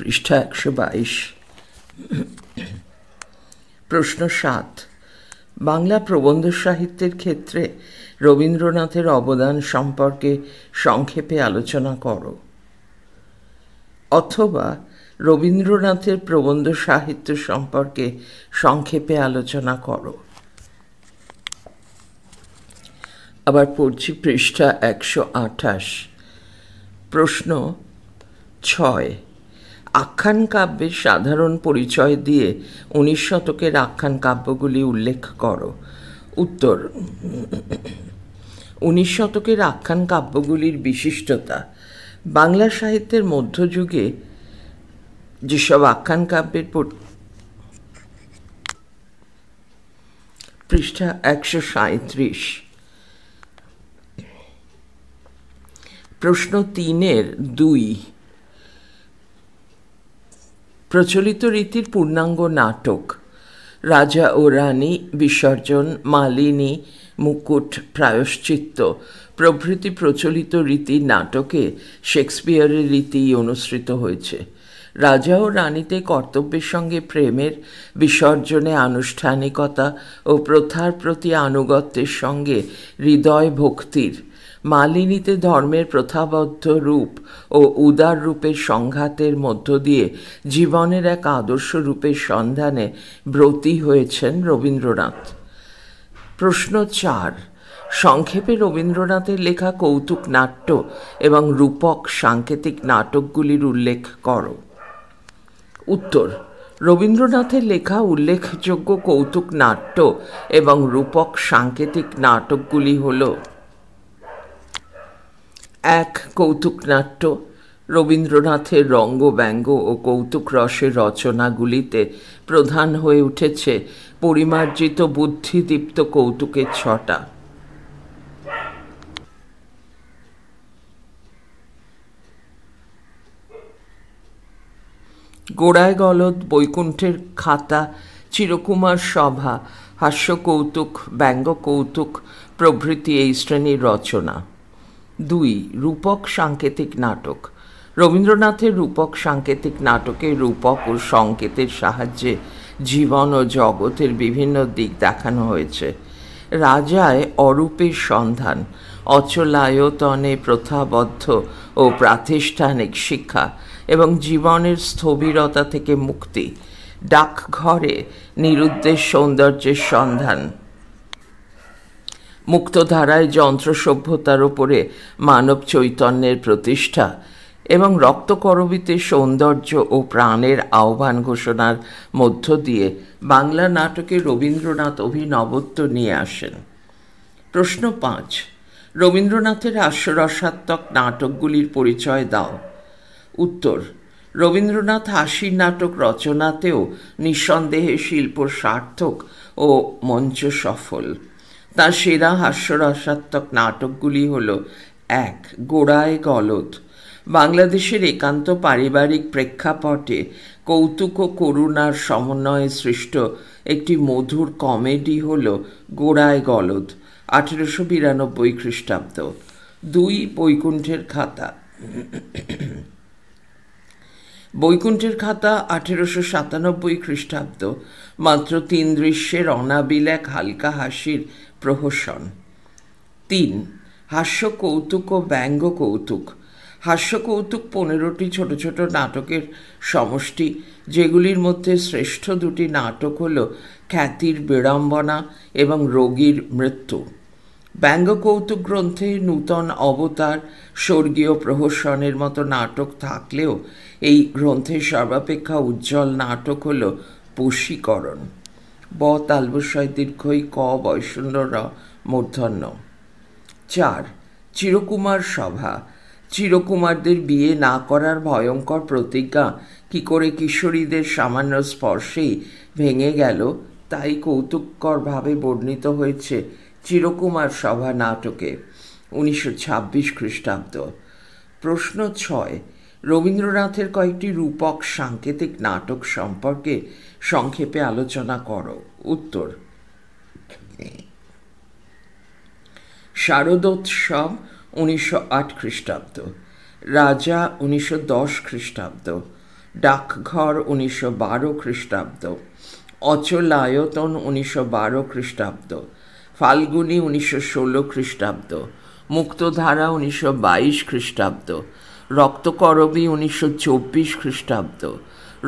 পৃষ্ঠা একশো বাইশ প্রশ্ন সাত বাংলা প্রবন্ধ সাহিত্যের ক্ষেত্রে রবীন্দ্রনাথের অবদান সম্পর্কে সংক্ষেপে আলোচনা করো অথবা রবীন্দ্রনাথের প্রবন্ধ সাহিত্য সম্পর্কে সংক্ষেপে আলোচনা করো আবার পড়ছি পৃষ্ঠা একশো আঠাশ প্রশ্ন ছয় আখ্যান কাব্যের সাধারণ পরিচয় দিয়ে উনিশ শতকের আখ্যান কাব্যগুলি উল্লেখ করো উত্তর উনিশ শতকের আখ্যান কাব্যগুলির বিশিষ্টতা বাংলা সাহিত্যের মধ্যযুগে যেসব আখ্যান কাব্যের পৃষ্ঠা একশো সাঁত্রিশ প্রশ্ন তিনের দুই প্রচলিত রীতির পূর্ণাঙ্গ নাটক রাজা ও রানী বিসর্জন মালিনী মুকুট প্রায়শ্চিত্ত প্রভৃতি প্রচলিত রীতির নাটকে শেক্সপিয়রের রীতি অনুসৃত হয়েছে রাজা ও রানীতে কর্তব্যের সঙ্গে প্রেমের বিসর্জনে আনুষ্ঠানিকতা ও প্রথার প্রতি আনুগত্যের সঙ্গে হৃদয় ভক্তির মালিনীতে ধর্মের প্রথাবদ্ধ রূপ ও উদার রূপের সংঘাতের মধ্য দিয়ে জীবনের এক আদর্শ রূপের সন্ধানে ব্রতী হয়েছেন রবীন্দ্রনাথ প্রশ্ন চার সংক্ষেপে রবীন্দ্রনাথের লেখা কৌতুক নাট্য এবং রূপক সাংকেতিক নাটকগুলির উল্লেখ করো উত্তর রবীন্দ্রনাথের লেখা উল্লেখযোগ্য কৌতুক নাট্য এবং রূপক সাংকেতিক নাটকগুলি হলো এক কৌতুকনাট্য রবীন্দ্রনাথের রঙ্গ ব্যঙ্গ ও কৌতুক রসের রচনাগুলিতে প্রধান হয়ে উঠেছে পরিমার্জিত বুদ্ধিদীপ্ত কৌতুকের ছটা গোড়ায় গলদ বৈকুণ্ঠের খাতা চিরকুমার সভা হাস্যকৌতুক কৌতুক প্রভৃতি এই শ্রেণীর রচনা দুই রূপক সাংকেতিক নাটক রবীন্দ্রনাথের রূপক সাংকেতিক নাটকে রূপক ও সংকেতের সাহায্যে জীবন ও জগতের বিভিন্ন দিক দেখানো হয়েছে রাজায় অরূপের সন্ধান অচলায়তনে প্রথাবদ্ধ ও প্রাতিষ্ঠানিক শিক্ষা এবং জীবনের স্থবিরতা থেকে মুক্তি ডাকঘরে নিরুদ্দেশ সৌন্দর্যের সন্ধান মুক্তধারায় যন্ত্র সভ্যতার ওপরে মানব চৈতন্যের প্রতিষ্ঠা এবং রক্তকরবিতে সৌন্দর্য ও প্রাণের আহ্বান ঘোষণার মধ্য দিয়ে বাংলা নাটকে রবীন্দ্রনাথ অভিনবত্ব নিয়ে আসেন প্রশ্ন পাঁচ রবীন্দ্রনাথের হাস্যরসাত্মক নাটকগুলির পরিচয় দাও উত্তর রবীন্দ্রনাথ হাসির নাটক রচনাতেও নিঃসন্দেহে শিল্প সার্থক ও মঞ্চ সফল তার সেরা হাস্যরসাত্মক নাটকগুলি হল এক গোড়ায় গলদ বাংলাদেশের একান্ত পারিবারিক প্রেক্ষাপটে কৌতুক ও করুণার সমন্বয়ে সৃষ্ট একটি মধুর কমেডি হল গোড়ায় গলদ আঠেরোশো বিরানব্বই খ্রিস্টাব্দ দুই বৈকুণ্ঠের খাতা বৈকুণ্ঠের খাতা আঠেরোশো সাতানব্বই খ্রিস্টাব্দ মাত্র তিন দৃশ্যের অনাবিল এক হালকা হাসির প্রহসন তিন হাস্য কৌতুক ও ব্যঙ্গ কৌতুক হাস্য কৌতুক পনেরোটি ছোট ছোট নাটকের সমষ্টি যেগুলির মধ্যে শ্রেষ্ঠ দুটি নাটক হল খ্যাতির বিড়ম্বনা এবং রোগীর মৃত্যু ব্যঙ্গ কৌতুক গ্রন্থে নূতন অবতার স্বর্গীয় প্রহসনের মতো নাটক থাকলেও এই গ্রন্থের সর্বাপেক্ষা উজ্জ্বল নাটক হল পুষীকরণ ব তালবসায় দীর্ঘই ক বয়শূন্য র মূর্ধন্য চার চিরকুমার সভা চিরকুমারদের বিয়ে না করার ভয়ঙ্কর প্রতিজ্ঞা কি করে কিশোরীদের সামান্য স্পর্শেই ভেঙে গেল তাই কৌতুককরভাবে বর্ণিত হয়েছে চিরকুমার সভা নাটকে উনিশশো ছাব্বিশ খ্রিস্টাব্দ প্রশ্ন ছয় রবীন্দ্রনাথের কয়েকটি রূপক সাংকেতিক নাটক সম্পর্কে সংক্ষেপে আলোচনা করো উত্তর শারদোৎসব উনিশশো আট খ্রিস্টাব্দ রাজা উনিশশো দশ খ্রিস্টাব্দ ডাকঘর উনিশশো বারো খ্রিস্টাব্দ অচলায়তন উনিশশো বারো খ্রিস্টাব্দ ফাল্গুনি উনিশশো ষোলো খ্রিস্টাব্দ মুক্তধারা উনিশশো বাইশ খ্রিস্টাব্দ রক্তকরবী উনিশশো চব্বিশ খ্রিস্টাব্দ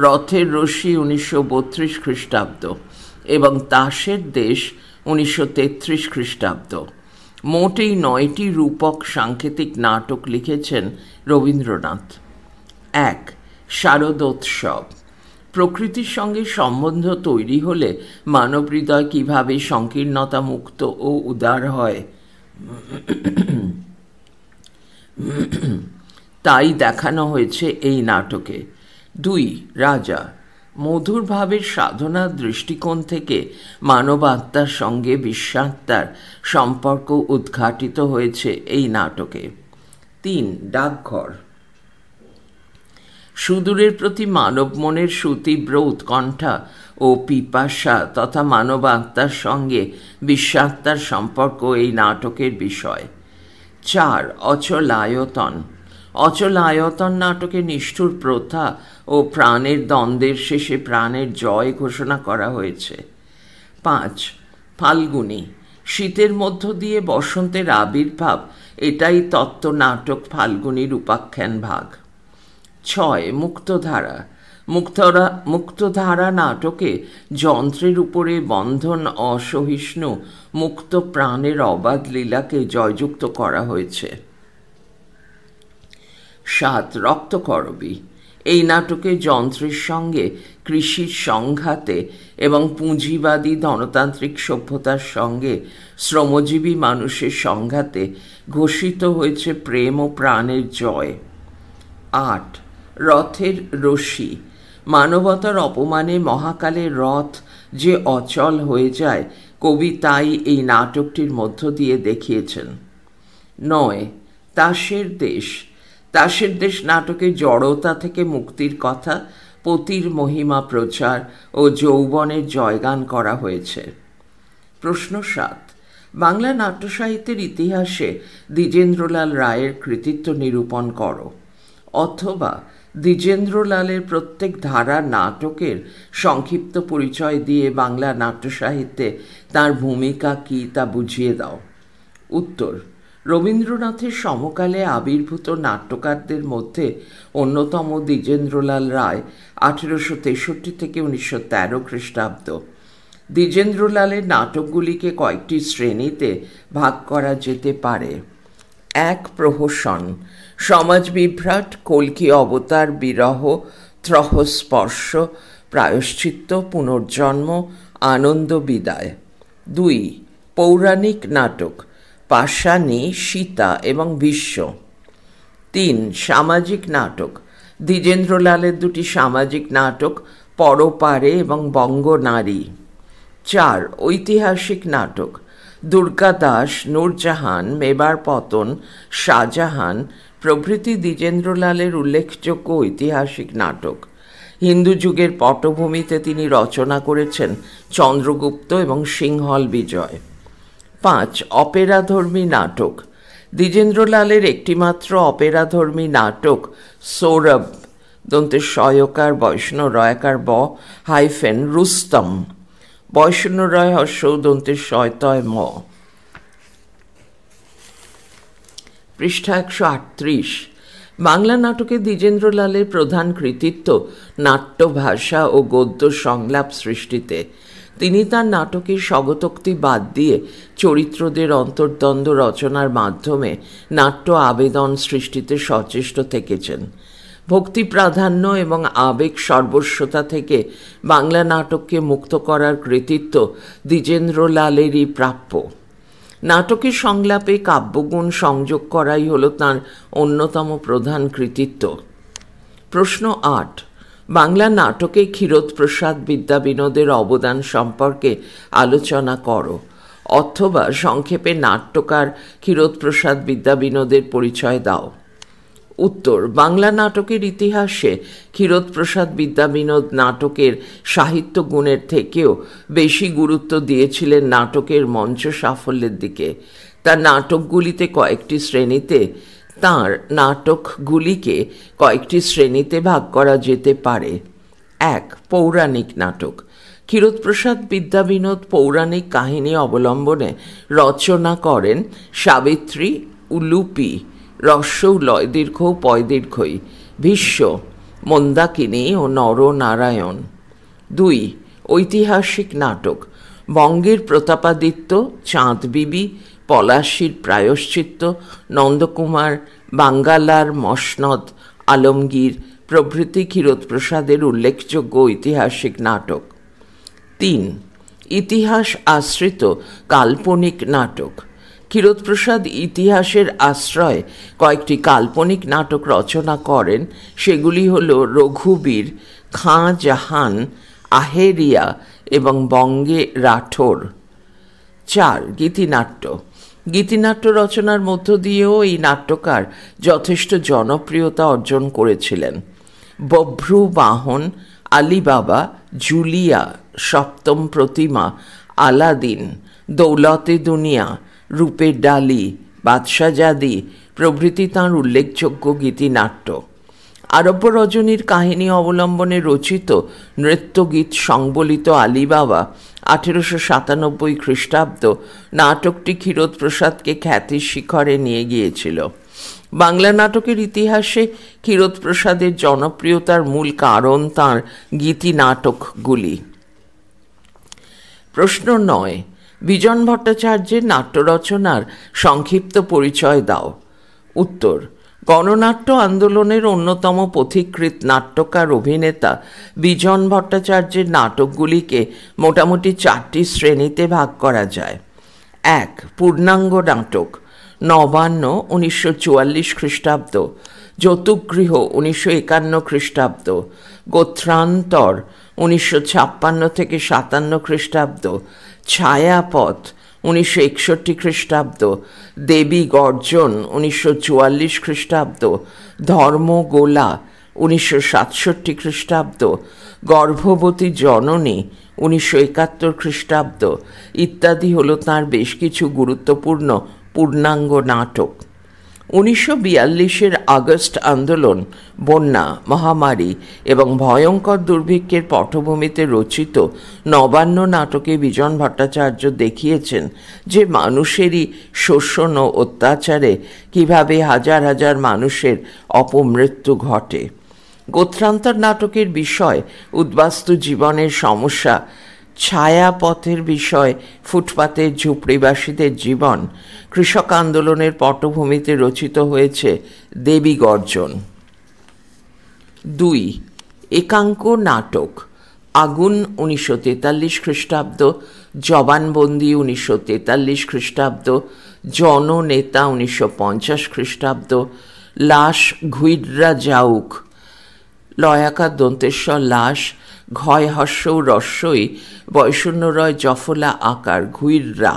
রথের রশি উনিশশো বত্রিশ খ্রিস্টাব্দ এবং তাসের দেশ উনিশশো তেত্রিশ খ্রিস্টাব্দ মোট এই নয়টি রূপক সাংকেতিক নাটক লিখেছেন রবীন্দ্রনাথ এক শারদোৎসব প্রকৃতির সঙ্গে সম্বন্ধ তৈরি হলে মানব হৃদয় কীভাবে সংকীর্ণতা মুক্ত ও উদার হয় তাই দেখানো হয়েছে এই নাটকে দুই রাজা মধুর ভাবের সাধনার দৃষ্টিকোণ থেকে মানবাত্মার সঙ্গে বিশ্বাত্মার সম্পর্ক উদ্ঘাটিত হয়েছে এই নাটকে তিন ডাকঘর সুদূরের প্রতি মানব মনের সুতীব্র উৎকণ্ঠা ও পিপাসা তথা মানব আত্মার সঙ্গে বিশ্বাত্মার সম্পর্ক এই নাটকের বিষয় চার অচলায়তন অচলায়তন নাটকে নিষ্ঠুর প্রথা ও প্রাণের দ্বন্দ্বের শেষে প্রাণের জয় ঘোষণা করা হয়েছে পাঁচ ফাল্গুনি শীতের মধ্য দিয়ে বসন্তের আবির্ভাব এটাই তত্ত্ব নাটক ফাল্গুনির উপাখ্যান ভাগ ছয় মুক্তধারা মুক্তরা মুক্তধারা নাটকে যন্ত্রের উপরে বন্ধন অসহিষ্ণু মুক্ত প্রাণের অবাধ লীলাকে জয়যুক্ত করা হয়েছে সাত রক্তকরবী এই নাটকে যন্ত্রের সঙ্গে কৃষির সংঘাতে এবং পুঁজিবাদী ধনতান্ত্রিক সভ্যতার সঙ্গে শ্রমজীবী মানুষের সংঘাতে ঘোষিত হয়েছে প্রেম ও প্রাণের জয় আট রথের রশি মানবতার অপমানে মহাকালের রথ যে অচল হয়ে যায় কবি তাই এই নাটকটির মধ্য দিয়ে দেখিয়েছেন নয় তাসের দেশ দাসের দেশ নাটকে জড়তা থেকে মুক্তির কথা পতির মহিমা প্রচার ও যৌবনের জয়গান করা হয়েছে প্রশ্ন সাত বাংলা নাট্যসাহিত্যের ইতিহাসে দ্বিজেন্দ্রলাল রায়ের কৃতিত্ব নিরূপণ করো অথবা দ্বিজেন্দ্রলালের প্রত্যেক ধারা নাটকের সংক্ষিপ্ত পরিচয় দিয়ে বাংলা নাট্যসাহিত্যে তার ভূমিকা কী তা বুঝিয়ে দাও উত্তর রবীন্দ্রনাথের সমকালে আবির্ভূত নাট্যকারদের মধ্যে অন্যতম দ্বিজেন্দ্রলাল রায় আঠেরোশো তেষট্টি থেকে উনিশশো তেরো খ্রিস্টাব্দ দ্বিজেন্দ্রলালের নাটকগুলিকে কয়েকটি শ্রেণীতে ভাগ করা যেতে পারে এক প্রহসন সমাজ বিভ্রাট কলকি অবতার বিরহ ত্রহস্পর্শ প্রায়শ্চিত্ত পুনর্জন্ম আনন্দ বিদায় দুই পৌরাণিক নাটক পাশানি সীতা এবং বিশ্ব তিন সামাজিক নাটক দ্বিজেন্দ্রলালের দুটি সামাজিক নাটক পরপারে এবং বঙ্গনারী চার ঐতিহাসিক নাটক দুর্গা দাস নূরজাহান মেবার পতন শাহজাহান প্রভৃতি দ্বিজেন্দ্রলালের উল্লেখযোগ্য ঐতিহাসিক নাটক হিন্দু যুগের পটভূমিতে তিনি রচনা করেছেন চন্দ্রগুপ্ত এবং সিংহল বিজয় পাঁচ অপেরাধর্মী নাটক দ্বিজেন্দ্রলালের একটিমাত্র অপেরাধর্মী নাটক সৌরভ দন্তে সয়কার বৈষ্ণ রয়াকার ব হাইফেন রুস্তম বৈষ্ণ রয় হর্ষ দন্তে শয়তয় ম পৃষ্ঠা একশো আটত্রিশ বাংলা নাটকে দ্বিজেন্দ্রলালের প্রধান কৃতিত্ব নাট্যভাষা ও গদ্য সংলাপ সৃষ্টিতে তিনি তার নাটকে স্বগতোক্তি বাদ দিয়ে চরিত্রদের অন্তর্দ্বন্দ্ব রচনার মাধ্যমে নাট্য আবেদন সৃষ্টিতে সচেষ্ট থেকেছেন ভক্তি প্রাধান্য এবং আবেগ সর্বস্বতা থেকে বাংলা নাটককে মুক্ত করার কৃতিত্ব দ্বিজেন্দ্রলালেরই প্রাপ্য নাটকের সংলাপে কাব্যগুণ সংযোগ করাই হল তাঁর অন্যতম প্রধান কৃতিত্ব প্রশ্ন আট বাংলা নাটকে ক্ষীরোদ প্রসাদ বিদ্যাবিনোদের অবদান সম্পর্কে আলোচনা করো অথবা সংক্ষেপে নাট্যকার ক্ষীরোদ প্রসাদ বিদ্যাবিনোদের পরিচয় দাও উত্তর বাংলা নাটকের ইতিহাসে ক্ষীরোদপ্রসাদ বিদ্যাবিনোদ নাটকের সাহিত্য গুণের থেকেও বেশি গুরুত্ব দিয়েছিলেন নাটকের মঞ্চ সাফল্যের দিকে তার নাটকগুলিতে কয়েকটি শ্রেণীতে তার নাটকগুলিকে কয়েকটি শ্রেণীতে ভাগ করা যেতে পারে এক পৌরাণিক নাটক ক্ষীরোদপ্রসাদ বিদ্যাবিনোদ পৌরাণিক কাহিনী অবলম্বনে রচনা করেন সাবিত্রী উলুপি রস্যৌ লয় দীর্ঘ পয় দীর্ঘই ভীষ্ম মন্দাকিনী ও নরনারায়ণ দুই ঐতিহাসিক নাটক বঙ্গের প্রতাপাদিত্য চাঁদ বিবি প্রায়শ্চিত্ত নন্দকুমার বাঙ্গালার মসনদ আলমগীর প্রভৃতি ক্ষীরোৎপ্রসাদের উল্লেখযোগ্য ঐতিহাসিক নাটক তিন ইতিহাস আশ্রিত কাল্পনিক নাটক ক্ষীরোদপ্রসাদ ইতিহাসের আশ্রয় কয়েকটি কাল্পনিক নাটক রচনা করেন সেগুলি হল রঘুবীর খাঁ জাহান আহেরিয়া এবং বঙ্গে রাঠোর চার গীতিনাট্য গীতিনাট্য রচনার মধ্য দিয়েও এই নাট্যকার যথেষ্ট জনপ্রিয়তা অর্জন করেছিলেন বভ্রু বাহন আলিবাবা জুলিয়া সপ্তম প্রতিমা আলাদিন দৌলতে দুনিয়া রূপের ডালি বাদশাজাদি প্রভৃতি তাঁর উল্লেখযোগ্য গীতিনাট্য আরব্য রজনীর কাহিনী অবলম্বনে রচিত নৃত্যগীত সংবলিত আলিবাবা আঠেরোশো সাতানব্বই খ্রিস্টাব্দ নাটকটি ক্ষীরোদ প্রসাদকে খ্যাতির শিখরে নিয়ে গিয়েছিল বাংলা নাটকের ইতিহাসে ক্ষীরোদ প্রসাদের জনপ্রিয়তার মূল কারণ তাঁর গীতি নাটকগুলি প্রশ্ন নয় বিজন ভট্টাচার্যের নাট্যরচনার সংক্ষিপ্ত পরিচয় দাও উত্তর গণনাট্য আন্দোলনের অন্যতম পথিকৃত নাট্যকার অভিনেতা বিজন ভট্টাচার্যের নাটকগুলিকে মোটামুটি চারটি শ্রেণীতে ভাগ করা যায় এক পূর্ণাঙ্গ নাটক নবান্ন উনিশশো চুয়াল্লিশ খ্রিস্টাব্দ যতুগৃহ উনিশশো একান্ন খ্রিস্টাব্দ গোত্রান্তর উনিশশো ছাপ্পান্ন থেকে সাতান্ন খ্রিস্টাব্দ ছায়াপথ উনিশশো একষট্টি খ্রিস্টাব্দ দেবী গর্জন উনিশশো চুয়াল্লিশ খ্রিস্টাব্দ ধর্মগোলা উনিশশো সাতষট্টি খ্রিস্টাব্দ গর্ভবতী জননী উনিশশো একাত্তর খ্রিস্টাব্দ ইত্যাদি হল তাঁর বেশ কিছু গুরুত্বপূর্ণ পূর্ণাঙ্গ নাটক উনিশশো বিয়াল্লিশের আগস্ট আন্দোলন বন্যা মহামারী এবং ভয়ঙ্কর দুর্ভিক্ষের পটভূমিতে রচিত নবান্ন নাটকে বিজন ভট্টাচার্য দেখিয়েছেন যে মানুষেরই শোষণ ও অত্যাচারে কিভাবে হাজার হাজার মানুষের অপমৃত্যু ঘটে গোত্রান্তর নাটকের বিষয় উদ্বাস্তু জীবনের সমস্যা ছায়াপথের বিষয় ফুটপাতের ঝুপড়িবাসীদের জীবন কৃষক আন্দোলনের পটভূমিতে রচিত হয়েছে দেবী গর্জন দুই একাঙ্ক নাটক আগুন উনিশশো তেতাল্লিশ খ্রিস্টাব্দ জবানবন্দি উনিশশো তেতাল্লিশ খ্রিস্টাব্দ জননেতা উনিশশো পঞ্চাশ খ্রিস্টাব্দ লাশ ঘুইডরা জাউক লয়াকার দন্তেশ্বর লাশ ঘয় হর্ষ রস্যই বৈষণ্যরয় জফলা আকার ঘুইররা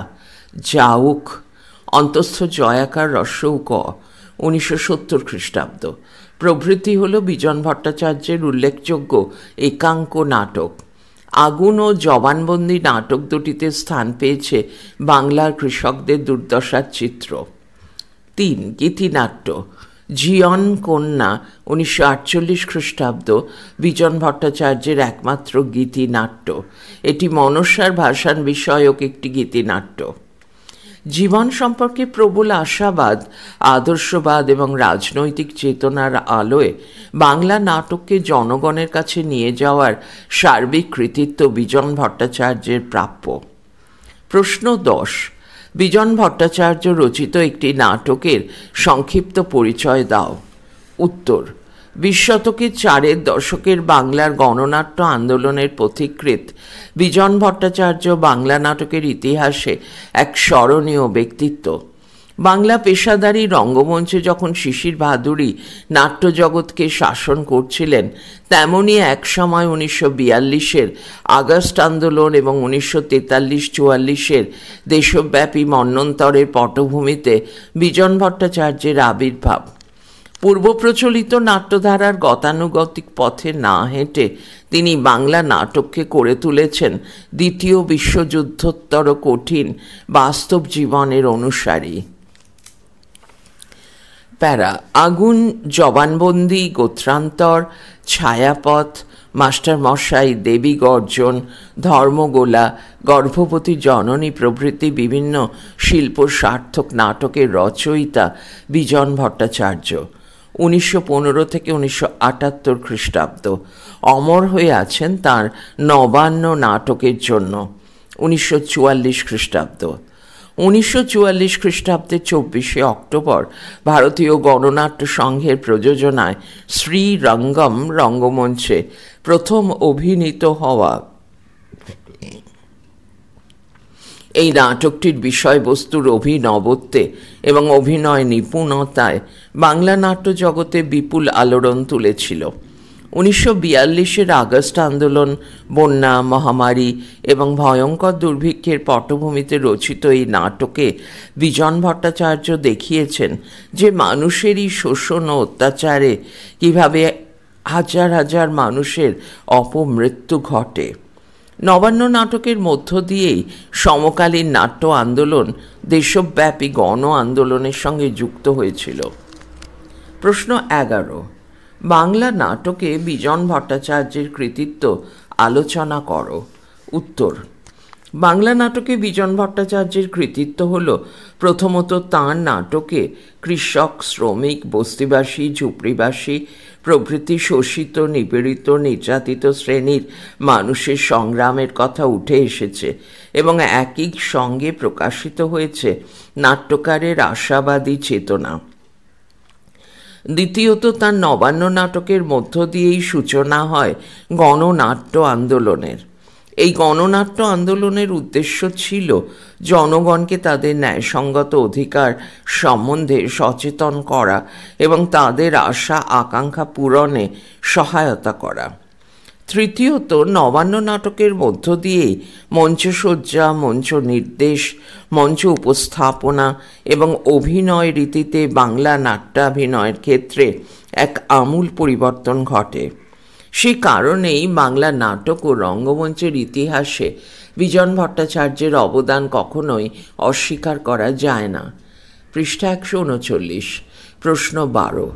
যাউক অন্তস্থ জয়াকার রস্য ক উনিশশো সত্তর খ্রিস্টাব্দ প্রভৃতি হল বিজন ভট্টাচার্যের উল্লেখযোগ্য একাঙ্ক নাটক আগুন ও জবানবন্দি নাটক দুটিতে স্থান পেয়েছে বাংলার কৃষকদের দুর্দশার চিত্র তিন গীতিনাট্য জিয়ন কন্যা উনিশশো আটচল্লিশ খ্রিস্টাব্দ বিজন ভট্টাচার্যের একমাত্র গীতিনাট্য এটি মনসার ভাষান বিষয়ক একটি গীতিনাট্য জীবন সম্পর্কে প্রবল আশাবাদ আদর্শবাদ এবং রাজনৈতিক চেতনার আলোয় বাংলা নাটককে জনগণের কাছে নিয়ে যাওয়ার সার্বিক কৃতিত্ব বিজন ভট্টাচার্যের প্রাপ্য প্রশ্ন দশ বিজন ভট্টাচার্য রচিত একটি নাটকের সংক্ষিপ্ত পরিচয় দাও উত্তর বিশ শতকের চারের দশকের বাংলার গণনাট্য আন্দোলনের পথিকৃত বিজন ভট্টাচার্য বাংলা নাটকের ইতিহাসে এক স্মরণীয় ব্যক্তিত্ব বাংলা পেশাদারী রঙ্গমঞ্চে যখন শিশির বাহাদুরি নাট্যজগৎকে শাসন করছিলেন তেমনই এক সময় উনিশশো বিয়াল্লিশের আগস্ট আন্দোলন এবং উনিশশো তেতাল্লিশ চুয়াল্লিশের দেশব্যাপী মন্নন্তরের পটভূমিতে বিজন ভট্টাচার্যের আবির্ভাব পূর্ব প্রচলিত নাট্যধারার গতানুগতিক পথে না হেঁটে তিনি বাংলা নাটককে করে তুলেছেন দ্বিতীয় বিশ্বযুদ্ধোত্তর কঠিন বাস্তব জীবনের অনুসারী প্যারা আগুন জবানবন্দি গোত্রান্তর ছায়াপথ মাস্টার মশাই দেবী গর্জন ধর্মগোলা গর্ভবতী জননী প্রভৃতি বিভিন্ন শিল্প সার্থক নাটকের রচয়িতা বিজন ভট্টাচার্য উনিশশো পনেরো থেকে উনিশশো আটাত্তর খ্রিস্টাব্দ অমর হয়ে আছেন তার নবান্ন নাটকের জন্য উনিশশো চুয়াল্লিশ খ্রিস্টাব্দ উনিশশো চুয়াল্লিশ খ্রিস্টাব্দের চব্বিশে অক্টোবর ভারতীয় গণনাট্য সংঘের প্রযোজনায় শ্রী রঙ্গম রঙ্গমঞ্চে প্রথম অভিনীত হওয়া এই নাটকটির বিষয়বস্তুর অভিনবত্বে এবং অভিনয় নিপুণতায় বাংলা নাট্য জগতে বিপুল আলোড়ন তুলেছিল উনিশশো বিয়াল্লিশের আগস্ট আন্দোলন বন্যা মহামারী এবং ভয়ঙ্কর দুর্ভিক্ষের পটভূমিতে রচিত এই নাটকে বিজন ভট্টাচার্য দেখিয়েছেন যে মানুষেরই শোষণ ও অত্যাচারে কিভাবে হাজার হাজার মানুষের অপমৃত্যু ঘটে নবান্ন নাটকের মধ্য দিয়েই সমকালীন নাট্য আন্দোলন দেশব্যাপী গণ আন্দোলনের সঙ্গে যুক্ত হয়েছিল প্রশ্ন এগারো বাংলা নাটকে বিজন ভট্টাচার্যের কৃতিত্ব আলোচনা করো উত্তর বাংলা নাটকে বিজন ভট্টাচার্যের কৃতিত্ব হল প্রথমত তাঁর নাটকে কৃষক শ্রমিক বস্তিবাসী ঝুপড়িবাসী প্রভৃতি শোষিত নিপীড়িত নির্যাতিত শ্রেণীর মানুষের সংগ্রামের কথা উঠে এসেছে এবং একই সঙ্গে প্রকাশিত হয়েছে নাট্যকারের আশাবাদী চেতনা দ্বিতীয়ত তার নবান্ন নাটকের মধ্য দিয়েই সূচনা হয় গণনাট্য আন্দোলনের এই গণনাট্য আন্দোলনের উদ্দেশ্য ছিল জনগণকে তাদের ন্যায়সঙ্গত অধিকার সম্বন্ধে সচেতন করা এবং তাদের আশা আকাঙ্ক্ষা পূরণে সহায়তা করা তৃতীয়ত নবান্ন নাটকের মধ্য দিয়ে মঞ্চসজ্জা মঞ্চ নির্দেশ মঞ্চ উপস্থাপনা এবং অভিনয় রীতিতে বাংলা নাট্যাভিনয়ের ক্ষেত্রে এক আমূল পরিবর্তন ঘটে সে কারণেই বাংলা নাটক ও রঙ্গমঞ্চের ইতিহাসে বিজন ভট্টাচার্যের অবদান কখনোই অস্বীকার করা যায় না পৃষ্ঠা একশো উনচল্লিশ প্রশ্ন বারো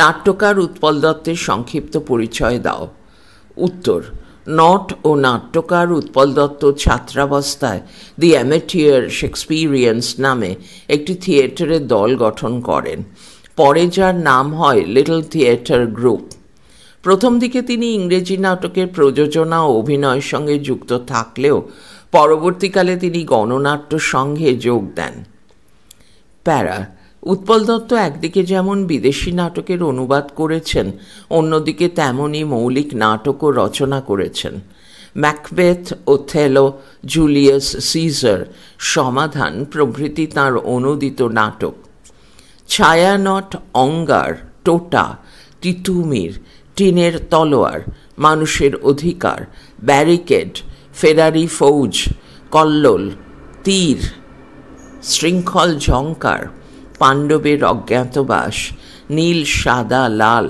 নাট্যকার উৎপল দত্তের সংক্ষিপ্ত পরিচয় দাও উত্তর নট ও নাট্যকার উৎপল দত্ত ছাত্রাবস্থায় দি অ্যামেটিয়ার শেক্সপিরিয়েন্স নামে একটি থিয়েটারের দল গঠন করেন পরে যার নাম হয় লিটল থিয়েটার গ্রুপ প্রথম দিকে তিনি ইংরেজি নাটকের প্রযোজনা ও অভিনয়ের সঙ্গে যুক্ত থাকলেও পরবর্তীকালে তিনি গণনাট্য সংঘে যোগ দেন প্যারা উৎপল দত্ত একদিকে যেমন বিদেশি নাটকের অনুবাদ করেছেন অন্যদিকে তেমনই মৌলিক নাটকও রচনা করেছেন ম্যাকবেথ ওথেলো জুলিয়াস সিজার সমাধান প্রভৃতি তাঁর অনুদিত নাটক ছায়ানট অঙ্গার টোটা তিতুমির টিনের তলোয়ার মানুষের অধিকার ব্যারিকেড ফেরারি ফৌজ কল্লোল তীর শৃঙ্খল ঝঙ্কার পাণ্ডবের অজ্ঞাতবাস নীল সাদা লাল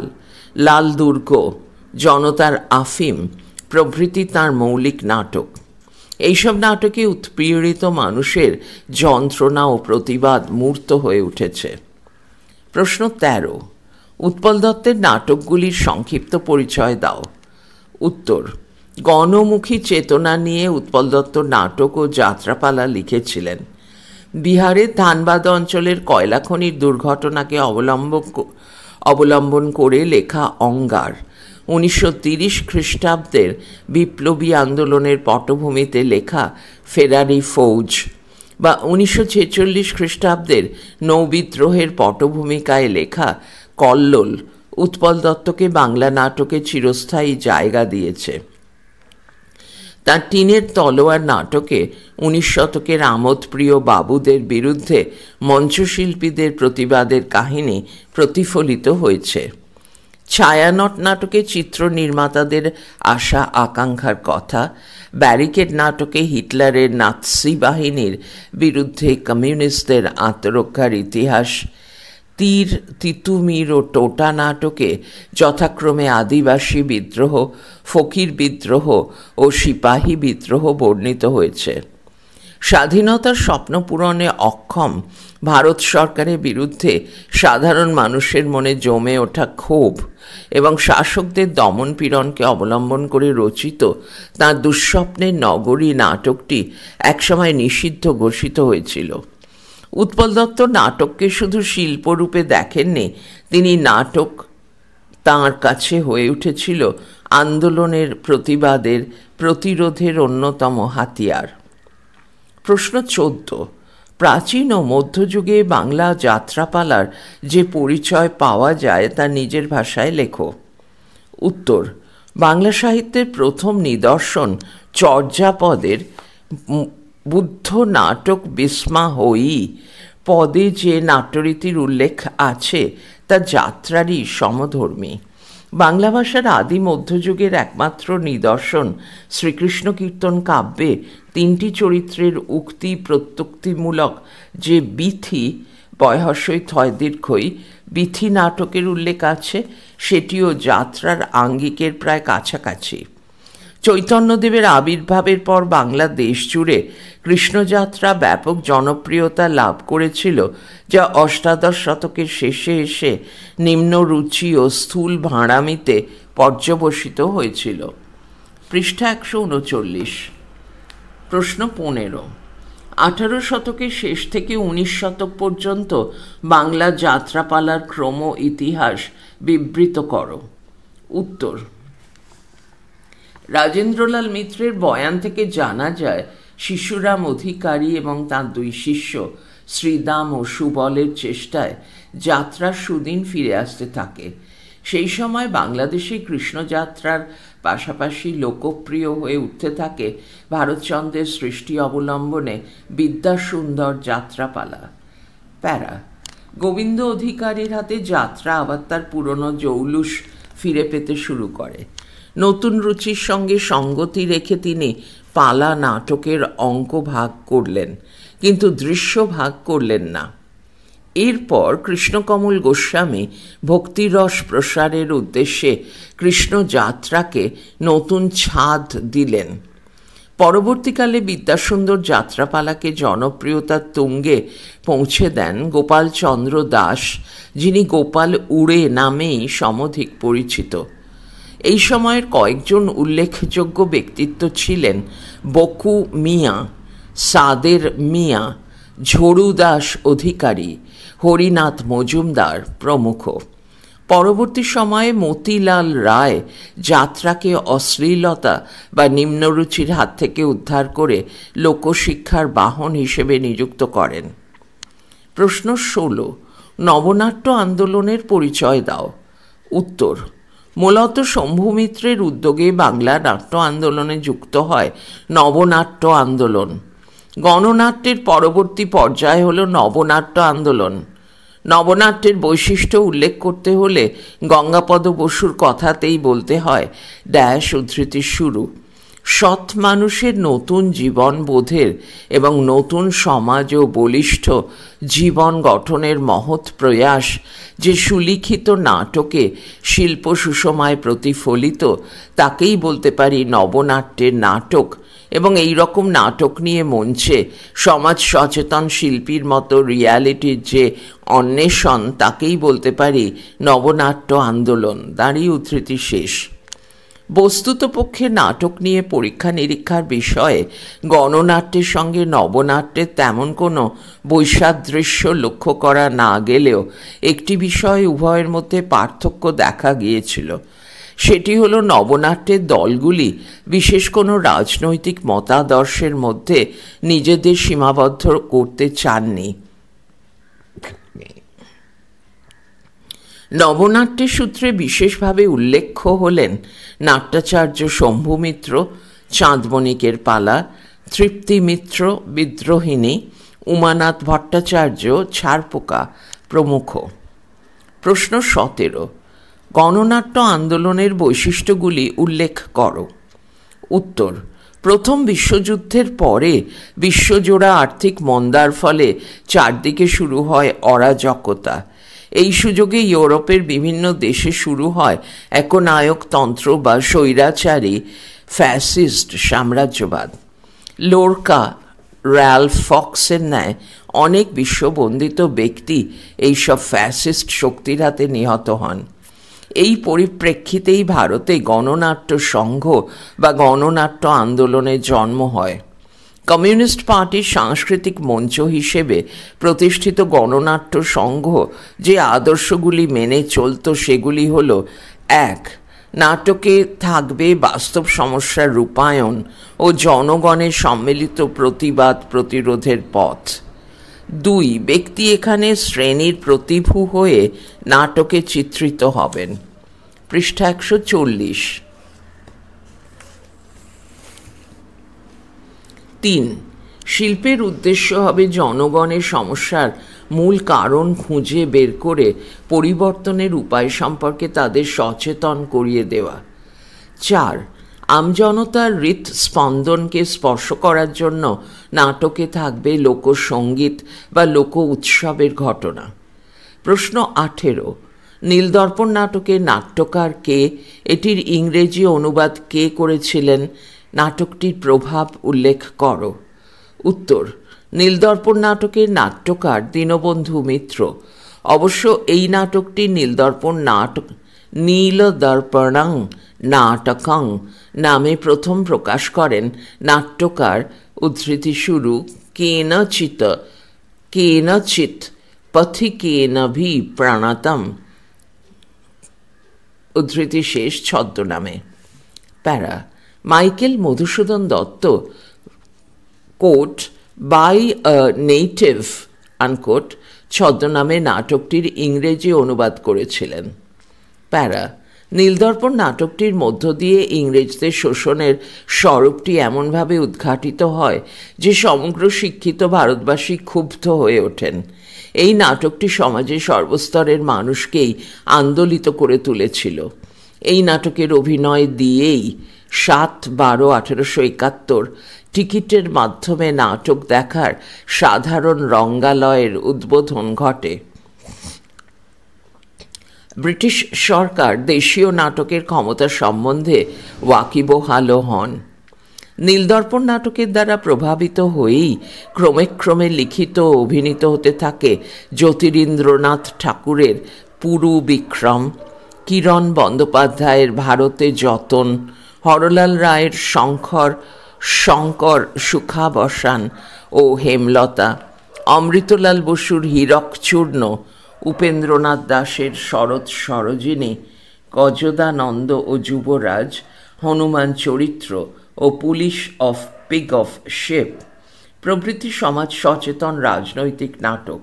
লাল দুর্গ জনতার আফিম প্রভৃতি তার মৌলিক নাটক এইসব নাটকে উৎপীড়িত মানুষের যন্ত্রণা ও প্রতিবাদ মূর্ত হয়ে উঠেছে প্রশ্ন তেরো উৎপল দত্তের নাটকগুলির সংক্ষিপ্ত পরিচয় দাও উত্তর গণমুখী চেতনা নিয়ে উৎপল দত্ত নাটক ও যাত্রাপালা লিখেছিলেন বিহারের ধানবাদ অঞ্চলের কয়লাখনির দুর্ঘটনাকে অবলম্বন অবলম্বন করে লেখা অঙ্গার উনিশশো তিরিশ খ্রিস্টাব্দের বিপ্লবী আন্দোলনের পটভূমিতে লেখা ফেরারি ফৌজ বা উনিশশো ছেচল্লিশ খ্রিস্টাব্দের নৌবিদ্রোহের পটভূমিকায় লেখা কল্লোল উৎপল দত্তকে বাংলা নাটকে চিরস্থায়ী জায়গা দিয়েছে তার টিনের তলোয়ার নাটকে উনিশ শতকের আমোদপ্রিয় বাবুদের বিরুদ্ধে মঞ্চশিল্পীদের প্রতিবাদের কাহিনী প্রতিফলিত হয়েছে ছায়ানট নাটকে চিত্র নির্মাতাদের আশা আকাঙ্ক্ষার কথা ব্যারিকেড নাটকে হিটলারের নাৎসি বাহিনীর বিরুদ্ধে কমিউনিস্টদের আত্মরক্ষার ইতিহাস তীর তিতুমির ও টোটা নাটকে যথাক্রমে আদিবাসী বিদ্রোহ ফকির বিদ্রোহ ও সিপাহী বিদ্রোহ বর্ণিত হয়েছে স্বাধীনতার স্বপ্ন পূরণে অক্ষম ভারত সরকারের বিরুদ্ধে সাধারণ মানুষের মনে জমে ওঠা ক্ষোভ এবং শাসকদের দমন পীড়নকে অবলম্বন করে রচিত তাঁর দুঃস্বপ্নের নগরী নাটকটি একসময় নিষিদ্ধ ঘোষিত হয়েছিল উৎপল দত্ত নাটককে শুধু শিল্পরূপে দেখেননি তিনি নাটক তাঁর কাছে হয়ে উঠেছিল আন্দোলনের প্রতিবাদের প্রতিরোধের অন্যতম হাতিয়ার প্রশ্ন চোদ্দ প্রাচীন ও মধ্যযুগে বাংলা যাত্রাপালার যে পরিচয় পাওয়া যায় তা নিজের ভাষায় লেখো উত্তর বাংলা সাহিত্যের প্রথম নিদর্শন চর্যাপদের বুদ্ধ নাটক বিস্মা হই পদে যে নাট্যরীতির উল্লেখ আছে তা যাত্রারই সমধর্মী বাংলা ভাষার আদি মধ্যযুগের একমাত্র নিদর্শন শ্রীকৃষ্ণ কীর্তন কাব্যে তিনটি চরিত্রের উক্তি প্রত্যুক্তিমূলক যে বিথি বয়হস্যই থয় দীর্ঘই বিথি নাটকের উল্লেখ আছে সেটিও যাত্রার আঙ্গিকের প্রায় কাছাকাছি চৈতন্যদেবের আবির্ভাবের পর দেশ জুড়ে কৃষ্ণযাত্রা ব্যাপক জনপ্রিয়তা লাভ করেছিল যা অষ্টাদশ শতকের শেষে এসে নিম্ন রুচি ও স্থূল ভাঁড়ামিতে পর্যবসিত হয়েছিল পৃষ্ঠা একশো উনচল্লিশ প্রশ্ন পনেরো আঠারো শতকের শেষ থেকে উনিশ শতক পর্যন্ত বাংলা যাত্রাপালার ক্রম ইতিহাস বিবৃত কর উত্তর রাজেন্দ্রলাল মিত্রের বয়ান থেকে জানা যায় শিশুরাম অধিকারী এবং তার দুই শিষ্য শ্রীদাম ও সুবলের চেষ্টায় যাত্রার সুদিন ফিরে আসতে থাকে সেই সময় বাংলাদেশে কৃষ্ণযাত্রার পাশাপাশি লোকপ্রিয় হয়ে উঠতে থাকে ভারতচন্দ্রের সৃষ্টি অবলম্বনে বিদ্যাসুন্দর যাত্রাপালা প্যারা গোবিন্দ অধিকারীর হাতে যাত্রা আবার তার পুরনো জৌলুস ফিরে পেতে শুরু করে নতুন রুচির সঙ্গে সঙ্গতি রেখে তিনি পালা নাটকের অঙ্ক ভাগ করলেন কিন্তু দৃশ্য ভাগ করলেন না এরপর কৃষ্ণকমল গোস্বামী ভক্তিরস প্রসারের উদ্দেশ্যে কৃষ্ণ যাত্রাকে নতুন ছাদ দিলেন পরবর্তীকালে বিদ্যাসুন্দর যাত্রাপালাকে জনপ্রিয়তার তুঙ্গে পৌঁছে দেন গোপালচন্দ্র দাস যিনি গোপাল উড়ে নামেই সমধিক পরিচিত এই সময়ের কয়েকজন উল্লেখযোগ্য ব্যক্তিত্ব ছিলেন বকু মিয়া সাদের মিয়া ঝোড়ু অধিকারী হরিনাথ মজুমদার প্রমুখ পরবর্তী সময়ে মতিলাল রায় যাত্রাকে অশ্লীলতা বা নিম্নরুচির হাত থেকে উদ্ধার করে লোকশিক্ষার বাহন হিসেবে নিযুক্ত করেন প্রশ্ন ষোলো নবনাট্য আন্দোলনের পরিচয় দাও উত্তর মূলত শম্ভুমিত্রের উদ্যোগে বাংলা নাট্য আন্দোলনে যুক্ত হয় নবনাট্য আন্দোলন গণনাট্যের পরবর্তী পর্যায় হল নবনাট্য আন্দোলন নবনাট্যের বৈশিষ্ট্য উল্লেখ করতে হলে গঙ্গাপদ বসুর কথাতেই বলতে হয় ড্যাশ উদ্ধৃতির শুরু সৎ মানুষের নতুন জীবন বোধের এবং নতুন সমাজ ও বলিষ্ঠ জীবন গঠনের মহৎ প্রয়াস যে সুলিখিত নাটকে শিল্প সুষমায় প্রতিফলিত তাকেই বলতে পারি নবনাট্যের নাটক এবং এই রকম নাটক নিয়ে মঞ্চে সমাজ সচেতন শিল্পীর মতো রিয়ালিটির যে অন্বেষণ তাকেই বলতে পারি নবনাট্য আন্দোলন দাঁড়িয়ে উদ্ধৃতি শেষ বস্তুতপক্ষে নাটক নিয়ে পরীক্ষা নিরীক্ষার বিষয়ে গণনাট্যের সঙ্গে নবনাট্যের তেমন কোনো বৈসাদৃশ্য লক্ষ্য করা না গেলেও একটি বিষয়ে উভয়ের মধ্যে পার্থক্য দেখা গিয়েছিল সেটি হলো নবনাট্যের দলগুলি বিশেষ কোনো রাজনৈতিক মতাদর্শের মধ্যে নিজেদের সীমাবদ্ধ করতে চাননি নবনাট্যের সূত্রে বিশেষভাবে উল্লেখ্য হলেন নাট্যাচার্য শম্ভু মিত্র চাঁদমণিকের পালা তৃপ্তি মিত্র বিদ্রোহিণী উমানাথ ভট্টাচার্য ছারপোকা প্রমুখ প্রশ্ন সতেরো গণনাট্য আন্দোলনের বৈশিষ্ট্যগুলি উল্লেখ করো উত্তর প্রথম বিশ্বযুদ্ধের পরে বিশ্বজোড়া আর্থিক মন্দার ফলে চারদিকে শুরু হয় অরাজকতা এই সুযোগে ইউরোপের বিভিন্ন দেশে শুরু হয় একনায়কতন্ত্র বা স্বৈরাচারী ফ্যাসিস্ট সাম্রাজ্যবাদ লোরকা র্যাল ফক্সের ন্যায় অনেক বিশ্ববন্দিত ব্যক্তি এইসব ফ্যাসিস্ট শক্তির হাতে নিহত হন এই পরিপ্রেক্ষিতেই ভারতে গণনাট্য সংঘ বা গণনাট্য আন্দোলনের জন্ম হয় কমিউনিস্ট পার্টির সাংস্কৃতিক মঞ্চ হিসেবে প্রতিষ্ঠিত গণনাট্য সংঘ যে আদর্শগুলি মেনে চলত সেগুলি হল এক নাটকে থাকবে বাস্তব সমস্যার রূপায়ণ ও জনগণের সম্মিলিত প্রতিবাদ প্রতিরোধের পথ দুই ব্যক্তি এখানে শ্রেণীর প্রতিভূ হয়ে নাটকে চিত্রিত হবেন পৃষ্ঠা একশো চল্লিশ তিন শিল্পের উদ্দেশ্য হবে জনগণের সমস্যার মূল কারণ খুঁজে বের করে পরিবর্তনের উপায় সম্পর্কে তাদের সচেতন করিয়ে দেওয়া চার আমজনতার স্পন্দনকে স্পর্শ করার জন্য নাটকে থাকবে লোকসঙ্গীত বা লোক উৎসবের ঘটনা প্রশ্ন আঠেরো নীলদর্পণ নাটকে নাট্যকার কে এটির ইংরেজি অনুবাদ কে করেছিলেন নাটকটির প্রভাব উল্লেখ করো উত্তর নীলদর্পণ নাটকের নাট্যকার দীনবন্ধু মিত্র অবশ্য এই নাটকটি নীলদর্পণ নাটক নীলদর্পণং নাটকং নামে প্রথম প্রকাশ করেন নাট্যকার উদ্ধৃতি শুরু কেনচিত কেনচিত পথিকেনভি প্রাণাতম উদ্ধৃতি শেষ ছদ্মনামে প্যারা Michael Madhusudan Dutta quote by native unquote ছদ্মনামে নাটকটির ইংরেজি অনুবাদ করেছিলেন প্যারা নীলদর্পণ নাটকটির মধ্য দিয়ে ইংরেজদের শোষণের স্বরূপটি এমনভাবে উদ্ঘাটিত হয় যে সমগ্র শিক্ষিত ভারতবাসী ক্ষুব্ধ হয়ে ওঠেন এই নাটকটি সমাজের সর্বস্তরের মানুষকেই আন্দোলিত করে তুলেছিল এই নাটকের অভিনয় দিয়েই সাত বারো আঠেরোশো একাত্তর টিকিটের মাধ্যমে নাটক দেখার সাধারণ রঙ্গালয়ের উদ্বোধন ঘটে ব্রিটিশ সরকার দেশীয় নাটকের ক্ষমতা সম্বন্ধে ওয়াকিবহালও হন নীলদর্পণ নাটকের দ্বারা প্রভাবিত হয়েই ক্রমে ক্রমে লিখিত অভিনীত হতে থাকে জ্যোতিরিন্দ্রনাথ ঠাকুরের পুরু বিক্রম কিরণ বন্দ্যোপাধ্যায়ের ভারতে যতন হরলাল রায়ের শঙ্কর শঙ্কর সুখাবসান ও হেমলতা অমৃতলাল বসুর হীরকচূর্ণ উপেন্দ্রনাথ দাসের শরৎ সরোজিনী গজদানন্দ ও যুবরাজ হনুমান চরিত্র ও police of pig of sheep প্রভৃতি সমাজ সচেতন রাজনৈতিক নাটক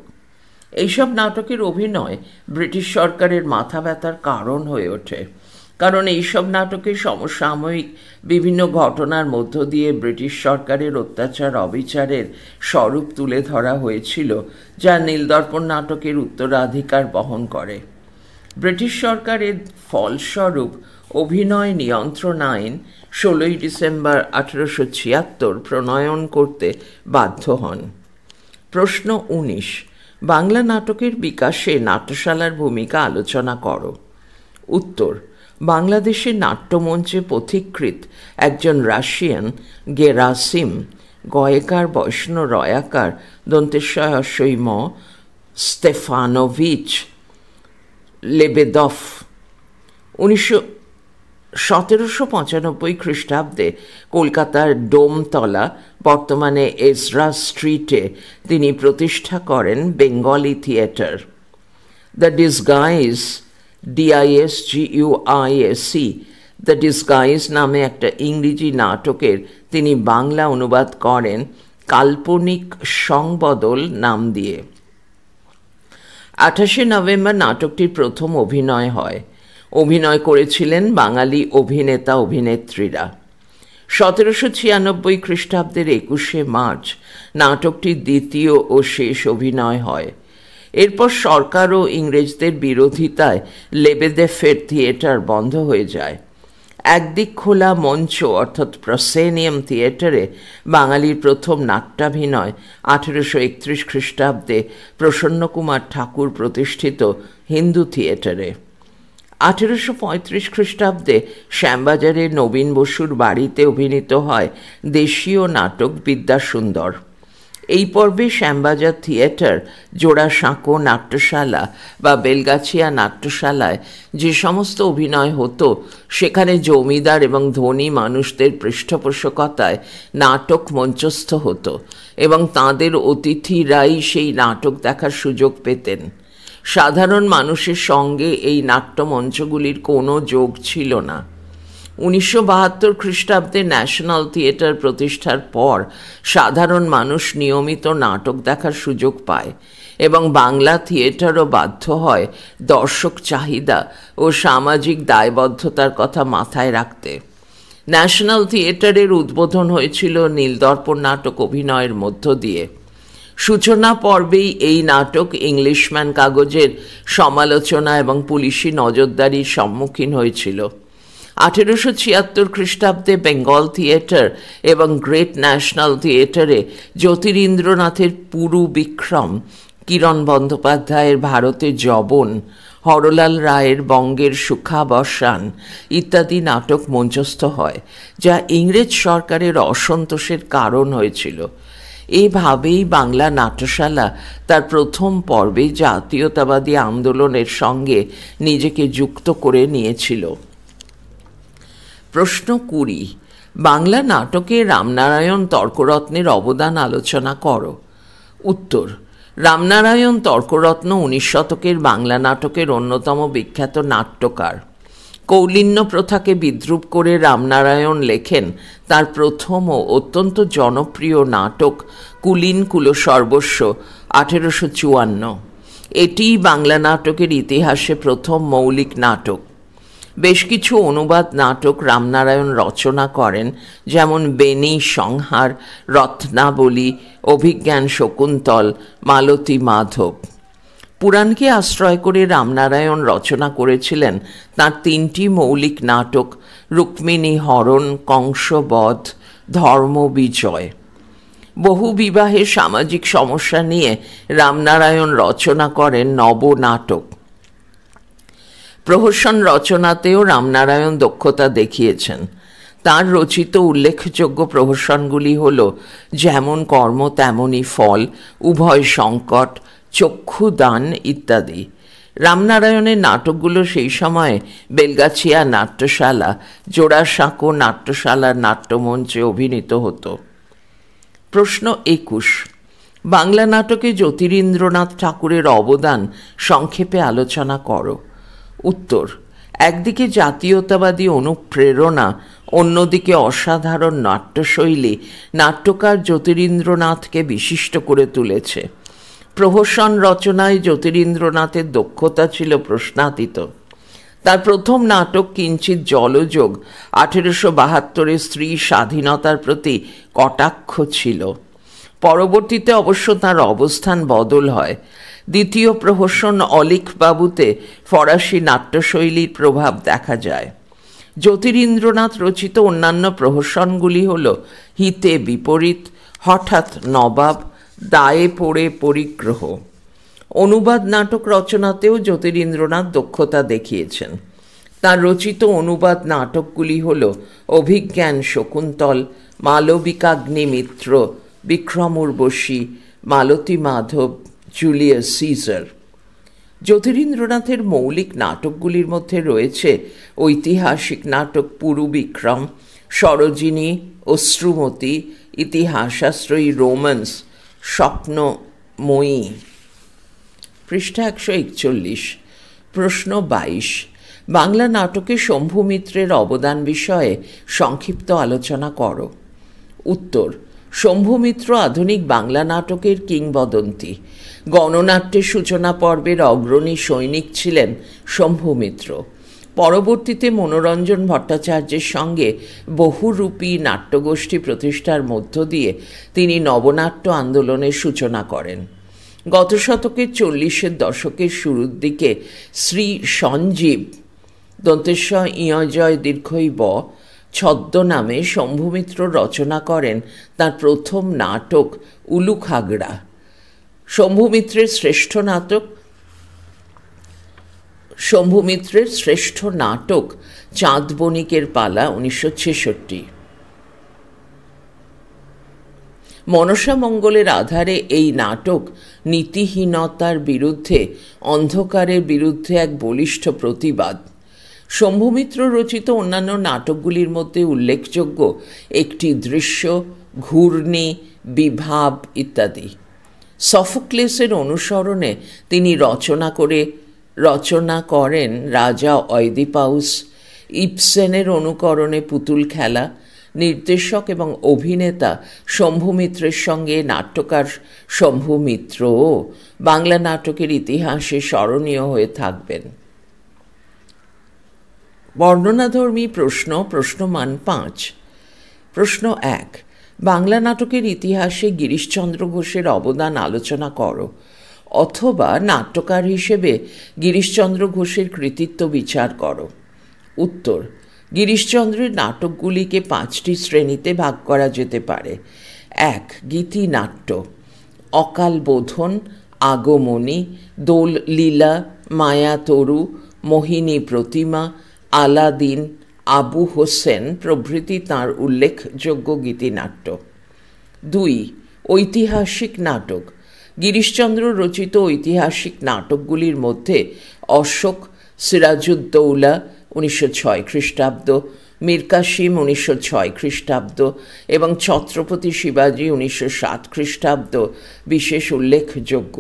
এইসব নাটকের অভিনয় ব্রিটিশ সরকারের মাথা ব্যথার কারণ হয়ে ওঠে কারণ এইসব নাটকের সমসাময়িক বিভিন্ন ঘটনার মধ্য দিয়ে ব্রিটিশ সরকারের অত্যাচার অবিচারের স্বরূপ তুলে ধরা হয়েছিল যা নীলদর্পণ নাটকের উত্তরাধিকার বহন করে ব্রিটিশ সরকারের ফলস্বরূপ অভিনয় নিয়ন্ত্রণ আইন ষোলোই ডিসেম্বর আঠেরোশো ছিয়াত্তর প্রণয়ন করতে বাধ্য হন প্রশ্ন উনিশ বাংলা নাটকের বিকাশে নাট্যশালার ভূমিকা আলোচনা করো উত্তর বাংলাদেশের নাট্যমঞ্চে পথিকৃত একজন রাশিয়ান গেরাসিম গয়েকার বৈষ্ণ রয়াকার দন্তেশ্বয় ম স্তেফানোভিচ লেবেদফ উনিশশো সতেরোশো পঁচানব্বই খ্রিস্টাব্দে কলকাতার ডোমতলা বর্তমানে এসরা স্ট্রিটে তিনি প্রতিষ্ঠা করেন Bengali theatre the disguise ডিআইএসজিউআইএসি the disguise নামে একটা ইংরেজি নাটকের তিনি বাংলা অনুবাদ করেন কাল্পনিক সংবদল নাম দিয়ে আঠাশে নভেম্বর নাটকটির প্রথম অভিনয় হয় অভিনয় করেছিলেন বাঙালি অভিনেতা অভিনেত্রীরা সতেরোশো ছিয়ানব্বই খ্রিস্টাব্দের একুশে মার্চ নাটকটির দ্বিতীয় ও শেষ অভিনয় হয় এরপর সরকার ও ইংরেজদের বিরোধিতায় লেবেদে ফের থিয়েটার বন্ধ হয়ে যায় একদিক খোলা মঞ্চ অর্থাৎ প্রসেনিয়াম থিয়েটারে বাঙালির প্রথম নাট্যাভিনয় আঠেরোশো একত্রিশ খ্রিস্টাব্দে প্রসন্নকুমার ঠাকুর প্রতিষ্ঠিত হিন্দু থিয়েটারে আঠেরোশো পঁয়ত্রিশ খ্রিস্টাব্দে শ্যামবাজারে নবীন বসুর বাড়িতে অভিনীত হয় দেশীয় নাটক বিদ্যাসুন্দর এই পর্বে শ্যামবাজার থিয়েটার জোড়াসাঁকো নাট্যশালা বা বেলগাছিয়া নাট্যশালায় যে সমস্ত অভিনয় হতো সেখানে জমিদার এবং ধনী মানুষদের পৃষ্ঠপোষকতায় নাটক মঞ্চস্থ হতো এবং তাঁদের অতিথিরাই সেই নাটক দেখার সুযোগ পেতেন সাধারণ মানুষের সঙ্গে এই নাট্যমঞ্চগুলির কোনো যোগ ছিল না উনিশশো বাহাত্তর খ্রিস্টাব্দে ন্যাশনাল থিয়েটার প্রতিষ্ঠার পর সাধারণ মানুষ নিয়মিত নাটক দেখার সুযোগ পায় এবং বাংলা থিয়েটারও বাধ্য হয় দর্শক চাহিদা ও সামাজিক দায়বদ্ধতার কথা মাথায় রাখতে ন্যাশনাল থিয়েটারের উদ্বোধন হয়েছিল নীলদর্পণ নাটক অভিনয়ের মধ্য দিয়ে সূচনা পর্বেই এই নাটক ইংলিশম্যান কাগজের সমালোচনা এবং পুলিশি নজরদারির সম্মুখীন হয়েছিল আঠেরোশো ছিয়াত্তর খ্রিস্টাব্দে বেঙ্গল থিয়েটার এবং গ্রেট ন্যাশনাল থিয়েটারে জ্যোতিরিন্দ্রনাথের পুরু বিক্রম কিরণ বন্দ্যোপাধ্যায়ের ভারতে জবন হরলাল রায়ের বঙ্গের সুখাবসান ইত্যাদি নাটক মঞ্চস্থ হয় যা ইংরেজ সরকারের অসন্তোষের কারণ হয়েছিল এভাবেই বাংলা নাট্যশালা তার প্রথম পর্বে জাতীয়তাবাদী আন্দোলনের সঙ্গে নিজেকে যুক্ত করে নিয়েছিল প্রশ্ন কুড়ি বাংলা নাটকে রামনারায়ণ তর্করত্নের অবদান আলোচনা করো উত্তর রামনারায়ণ তর্করত্ন উনিশ শতকের বাংলা নাটকের অন্যতম বিখ্যাত নাট্যকার কৌলিন্য প্রথাকে বিদ্রুপ করে রামনারায়ণ লেখেন তার প্রথম ও অত্যন্ত জনপ্রিয় নাটক কুলিন কুল সর্বস্ব আঠেরোশো চুয়ান্ন এটিই বাংলা নাটকের ইতিহাসে প্রথম মৌলিক নাটক বেশ কিছু অনুবাদ নাটক রামনারায়ণ রচনা করেন যেমন বেনি সংহার রত্নাবলী অভিজ্ঞান শকুন্তল মালতী মাধব পুরাণকে আশ্রয় করে রামনারায়ণ রচনা করেছিলেন তার তিনটি মৌলিক নাটক রুক্মিণী হরণ কংসবধ ধর্মবিজয় বহু বিবাহের সামাজিক সমস্যা নিয়ে রামনারায়ণ রচনা করেন নবনাটক প্রহসন রচনাতেও রামনারায়ণ দক্ষতা দেখিয়েছেন তার রচিত উল্লেখযোগ্য প্রহসনগুলি হল যেমন কর্ম তেমনই ফল উভয় সংকট চক্ষু দান ইত্যাদি রামনারায়ণের নাটকগুলো সেই সময়ে বেলগাছিয়া নাট্যশালা জোড়াসাঁকো নাট্যশালার নাট্যমঞ্চে অভিনীত হতো প্রশ্ন একুশ বাংলা নাটকে জ্যোতিরিন্দ্রনাথ ঠাকুরের অবদান সংক্ষেপে আলোচনা করো উত্তর একদিকে জাতীয়তাবাদী অনুপ্রেরণা অন্যদিকে অসাধারণ নাট্যশৈলী নাট্যকার জ্যোতিরীন্দ্রনাথকে বিশিষ্ট করে তুলেছে প্রহসন রচনায় জ্যোতিরীন্দ্রনাথের দক্ষতা ছিল প্রশ্নাতীত তার প্রথম নাটক কিঞ্চিত জলযোগ আঠেরোশো বাহাত্তরের স্ত্রী স্বাধীনতার প্রতি কটাক্ষ ছিল পরবর্তীতে অবশ্য তার অবস্থান বদল হয় দ্বিতীয় প্রহসন অলিক বাবুতে ফরাসি নাট্যশৈলীর প্রভাব দেখা যায় জ্যোতিরীন্দ্রনাথ রচিত অন্যান্য প্রহসনগুলি হল হিতে বিপরীত হঠাৎ নবাব দায়ে পড়ে পরিগ্রহ অনুবাদ নাটক রচনাতেও জ্যোতিরীন্দ্রনাথ দক্ষতা দেখিয়েছেন তার রচিত অনুবাদ নাটকগুলি হল অভিজ্ঞান শকুন্তল মালবিকাগ্নিমিত্র বিক্রম উর্বশী মালতী মাধব জুলিয়াস সিজার জ্যোতিরীন্দ্রনাথের মৌলিক নাটকগুলির মধ্যে রয়েছে ঐতিহাসিক নাটক পুরু বিক্রম সরোজিনী অশ্রুমতী ইতিহাসাশ্রয়ী রোম্যান্স স্বপ্নময়ী পৃষ্ঠা একশো একচল্লিশ প্রশ্ন বাইশ বাংলা নাটকে শম্ভু মিত্রের অবদান বিষয়ে সংক্ষিপ্ত আলোচনা কর উত্তর শম্ভু মিত্র আধুনিক বাংলা নাটকের কিংবদন্তি গণনাট্যের সূচনা পর্বের অগ্রণী সৈনিক ছিলেন শম্ভুমিত্র পরবর্তীতে মনোরঞ্জন ভট্টাচার্যের সঙ্গে বহুরূপী নাট্যগোষ্ঠী প্রতিষ্ঠার মধ্য দিয়ে তিনি নবনাট্য আন্দোলনের সূচনা করেন গত শতকের চল্লিশের দশকের শুরুর দিকে শ্রী সঞ্জীব দন্তেশ্বর ইয়জয় দীর্ঘই ব ছদ্মনামে শম্ভুমিত্র রচনা করেন তার প্রথম নাটক উলুখাগড়া শম্ভুমিত্রের শ্রেষ্ঠ নাটক শম্ভুমিত্রের শ্রেষ্ঠ নাটক চাঁদ বণিকের পালা উনিশশো ছেষট্টি মনসা মঙ্গলের আধারে এই নাটক নীতিহীনতার বিরুদ্ধে অন্ধকারের বিরুদ্ধে এক বলিষ্ঠ প্রতিবাদ শম্ভুমিত্র রচিত অন্যান্য নাটকগুলির মধ্যে উল্লেখযোগ্য একটি দৃশ্য ঘূর্ণি বিভাব ইত্যাদি সফোক্লেসের অনুসরণে তিনি রচনা করে রচনা করেন রাজা অয়দিপাউস ইপসেনের অনুকরণে পুতুল খেলা নির্দেশক এবং অভিনেতা শম্ভু মিত্রের সঙ্গে নাট্যকার শম্ভু মিত্রও বাংলা নাটকের ইতিহাসে স্মরণীয় হয়ে থাকবেন বর্ণনাধর্মী প্রশ্ন প্রশ্নমান পাঁচ প্রশ্ন এক বাংলা নাটকের ইতিহাসে গিরিশচন্দ্র ঘোষের অবদান আলোচনা করো অথবা নাট্যকার হিসেবে গিরিশচন্দ্র ঘোষের কৃতিত্ব বিচার করো উত্তর গিরিশচন্দ্রের নাটকগুলিকে পাঁচটি শ্রেণীতে ভাগ করা যেতে পারে এক গীতি নাট্য অকাল বোধন আগমনী দোল লীলা মায়া তরু মোহিনী প্রতিমা আলাদিন আবু হোসেন প্রভৃতি তাঁর উল্লেখযোগ্য গীতিনাট্য দুই ঐতিহাসিক নাটক গিরিশচন্দ্র রচিত ঐতিহাসিক নাটকগুলির মধ্যে অশোক সিরাজুদ্দৌলা উনিশশো ছয় খ্রিস্টাব্দ মিরকাশিম উনিশশো ছয় খ্রিস্টাব্দ এবং ছত্রপতি শিবাজি উনিশশো সাত খ্রিস্টাব্দ বিশেষ উল্লেখযোগ্য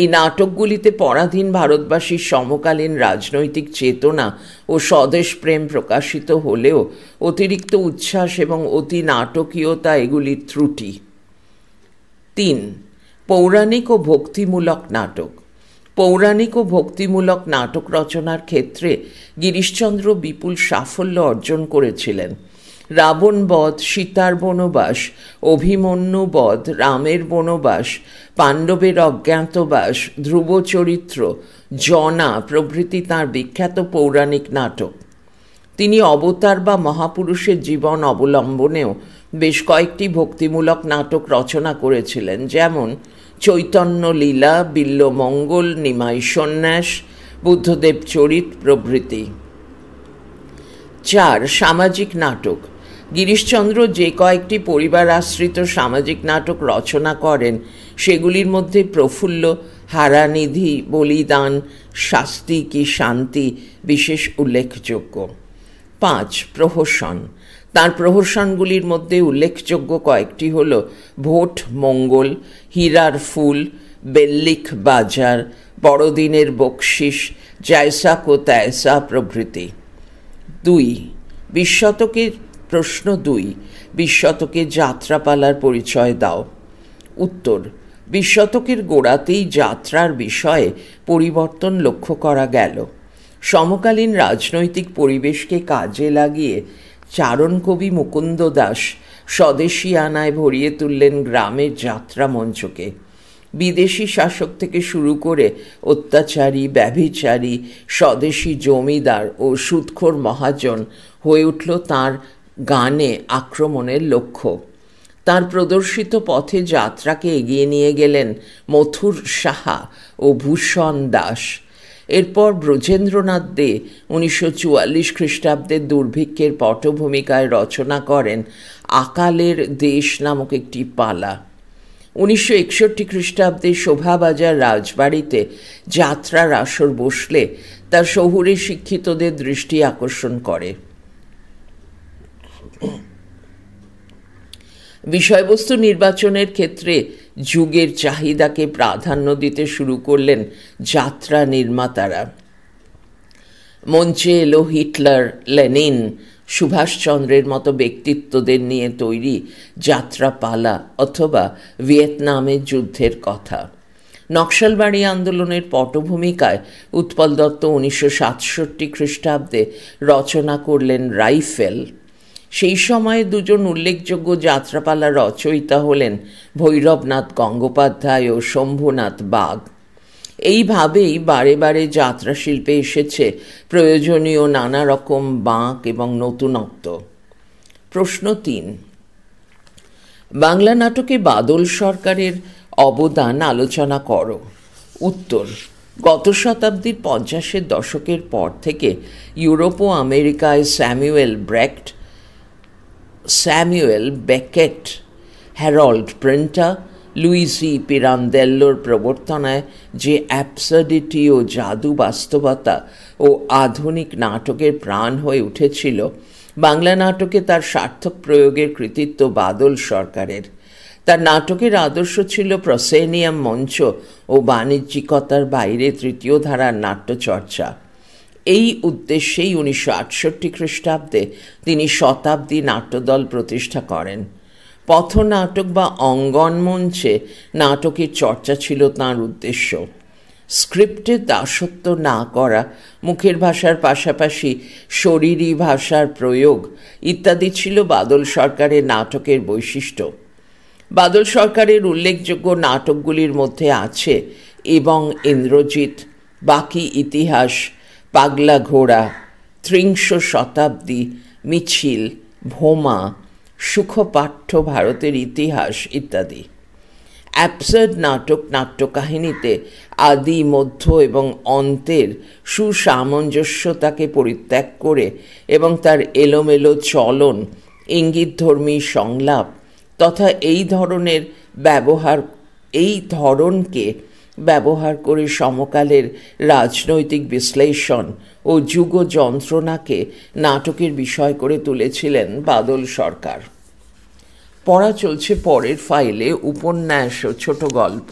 এই নাটকগুলিতে পরাধীন ভারতবাসীর সমকালীন রাজনৈতিক চেতনা ও স্বদেশ প্রেম প্রকাশিত হলেও অতিরিক্ত উচ্ছ্বাস এবং অতি নাটকীয়তা এগুলির ত্রুটি তিন পৌরাণিক ও ভক্তিমূলক নাটক পৌরাণিক ও ভক্তিমূলক নাটক রচনার ক্ষেত্রে গিরিশচন্দ্র বিপুল সাফল্য অর্জন করেছিলেন রাবণ বধ সীতার বনবাস অভিমন্যু বধ রামের বনবাস পাণ্ডবের অজ্ঞাতবাস ধ্রুব চরিত্র জনা প্রভৃতি তাঁর বিখ্যাত পৌরাণিক নাটক তিনি অবতার বা মহাপুরুষের জীবন অবলম্বনেও বেশ কয়েকটি ভক্তিমূলক নাটক রচনা করেছিলেন যেমন চৈতন্য লীলা বিল্লমঙ্গল নিমাই সন্ন্যাস বুদ্ধদেব চরিত প্রভৃতি চার সামাজিক নাটক গিরিশচন্দ্র যে কয়েকটি পরিবার আশ্রিত সামাজিক নাটক রচনা করেন সেগুলির মধ্যে প্রফুল্ল হারানিধি বলিদান শাস্তি কি শান্তি বিশেষ উল্লেখযোগ্য পাঁচ প্রহসন তার প্রহসনগুলির মধ্যে উল্লেখযোগ্য কয়েকটি হল ভোট মঙ্গল হীরার ফুল বেল্লিক বাজার বড়দিনের বকশিস জায়সা কো তায়সা প্রভৃতি দুই বিশ শতকের প্রশ্ন দুই বিশ শতকে যাত্রাপালার পরিচয় দাও উত্তর বিশ শতকের গোড়াতেই যাত্রার বিষয়ে পরিবর্তন লক্ষ্য করা গেল সমকালীন রাজনৈতিক পরিবেশকে কাজে লাগিয়ে চারণ কবি মুকুন্দ দাস স্বদেশী আনায় ভরিয়ে তুললেন গ্রামের যাত্রা মঞ্চকে বিদেশি শাসক থেকে শুরু করে অত্যাচারী ব্যভিচারী স্বদেশী জমিদার ও সুৎখোর মহাজন হয়ে উঠল তাঁর গানে আক্রমণের লক্ষ্য তার প্রদর্শিত পথে যাত্রাকে এগিয়ে নিয়ে গেলেন মথুর সাহা ও ভূষণ দাস এরপর ব্রজেন্দ্রনাথ দে উনিশশো চুয়াল্লিশ খ্রিস্টাব্দের দুর্ভিক্ষের পটভূমিকায় রচনা করেন আকালের দেশ নামক একটি পালা উনিশশো একষট্টি খ্রিস্টাব্দে শোভাবাজার রাজবাড়িতে যাত্রার আসর বসলে তা শহুরে শিক্ষিতদের দৃষ্টি আকর্ষণ করে বিষয়বস্তু নির্বাচনের ক্ষেত্রে যুগের চাহিদাকে প্রাধান্য দিতে শুরু করলেন যাত্রা নির্মাতারা মঞ্চে এলো হিটলার লেনিন সুভাষচন্দ্রের মতো ব্যক্তিত্বদের নিয়ে তৈরি যাত্রাপালা অথবা ভিয়েতনামের যুদ্ধের কথা নকশালবাড়ি আন্দোলনের পটভূমিকায় উৎপল দত্ত উনিশশো সাতষট্টি খ্রিস্টাব্দে রচনা করলেন রাইফেল সেই সময়ে দুজন উল্লেখযোগ্য যাত্রাপালা রচয়িতা হলেন ভৈরবনাথ গঙ্গোপাধ্যায় ও শম্ভুনাথ বাগ এইভাবেই বারে বারে যাত্রা শিল্পে এসেছে প্রয়োজনীয় নানা রকম বাঁক এবং নতুনত্ব প্রশ্ন তিন বাংলা নাটকে বাদল সরকারের অবদান আলোচনা করো উত্তর গত শতাব্দীর পঞ্চাশের দশকের পর থেকে ইউরোপ ও আমেরিকায় Samuel Brecht Samuel Beckett Harold Pinter Luigi পিরান্দেল্লোর প্রবর্তনায় যে অ্যাপসডিটি ও জাদু বাস্তবতা ও আধুনিক নাটকের প্রাণ হয়ে উঠেছিল বাংলা নাটকে তার সার্থক প্রয়োগের কৃতিত্ব বাদল সরকারের তার নাটকের আদর্শ ছিল প্রসেনিয়াম মঞ্চ ও বাণিজ্যিকতার বাইরে তৃতীয় ধারার নাট্যচর্চা এই উদ্দেশ্যেই উনিশশো আটষট্টি খ্রিস্টাব্দে তিনি শতাব্দী নাট্যদল প্রতিষ্ঠা করেন পথনাটক বা অঙ্গন মঞ্চে নাটকের চর্চা ছিল তাঁর উদ্দেশ্য স্ক্রিপ্টে দাসত্ব না করা মুখের ভাষার পাশাপাশি শরীরী ভাষার প্রয়োগ ইত্যাদি ছিল বাদল সরকারের নাটকের বৈশিষ্ট্য বাদল সরকারের উল্লেখযোগ্য নাটকগুলির মধ্যে আছে এবং ইন্দ্রজিৎ বাকি ইতিহাস পাগলা ঘোড়া ত্রিংশ শতাব্দী মিছিল ভোমা সুখপাঠ্য ভারতের ইতিহাস ইত্যাদি অ্যাপসার্ড নাটক নাট্যকাহিনীতে আদি মধ্য এবং অন্তের সুসামঞ্জস্যতাকে পরিত্যাগ করে এবং তার এলোমেলো চলন ইঙ্গিতধর্মী সংলাপ তথা এই ধরনের ব্যবহার এই ধরনকে ব্যবহার করে সমকালের রাজনৈতিক বিশ্লেষণ ও যুগ যন্ত্রণাকে নাটকের বিষয় করে তুলেছিলেন বাদল সরকার পড়া চলছে পরের ফাইলে উপন্যাস ও ছোট গল্প